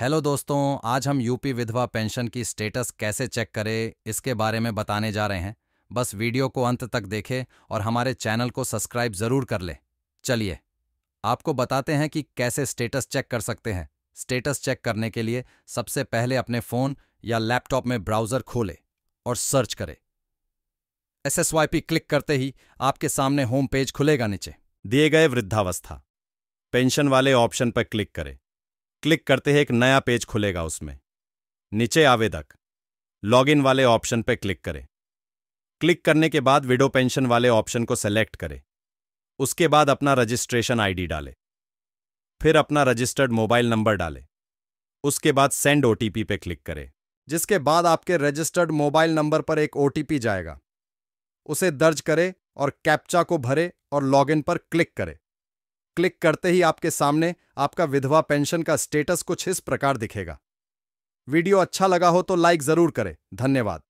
hello दोस्तों आज हम यूपी विधवा पेंशन की स्टेटस कैसे चेक करें इसके बारे में बताने जा रहे हैं बस वीडियो को अंत तक देखें और हमारे चैनल को सब्सक्राइब ज़रूर कर लें चलिए आपको बताते हैं कि कैसे स्टेटस चेक कर सकते हैं स्टेटस चेक करने के लिए सबसे पहले अपने फ़ोन या लैपटॉप में ब्राउज़र खोले और सर्च करे एस एस क्लिक करते ही आपके सामने होम पेज खुलेगा नीचे दिए गए वृद्धावस्था पेंशन वाले ऑप्शन पर क्लिक करें क्लिक करते ही एक नया पेज खुलेगा उसमें नीचे आवेदक लॉगिन वाले ऑप्शन पर क्लिक करें क्लिक करने के बाद विडो पेंशन वाले ऑप्शन को सेलेक्ट करें उसके बाद अपना रजिस्ट्रेशन आईडी डालें फिर अपना रजिस्टर्ड मोबाइल नंबर डालें उसके बाद सेंड ओटीपी पे क्लिक करें जिसके बाद आपके रजिस्टर्ड मोबाइल नंबर पर एक ओटीपी जाएगा उसे दर्ज करें और कैप्चा को भरे और लॉगिन पर क्लिक करें क्लिक करते ही आपके सामने आपका विधवा पेंशन का स्टेटस कुछ इस प्रकार दिखेगा वीडियो अच्छा लगा हो तो लाइक जरूर करें धन्यवाद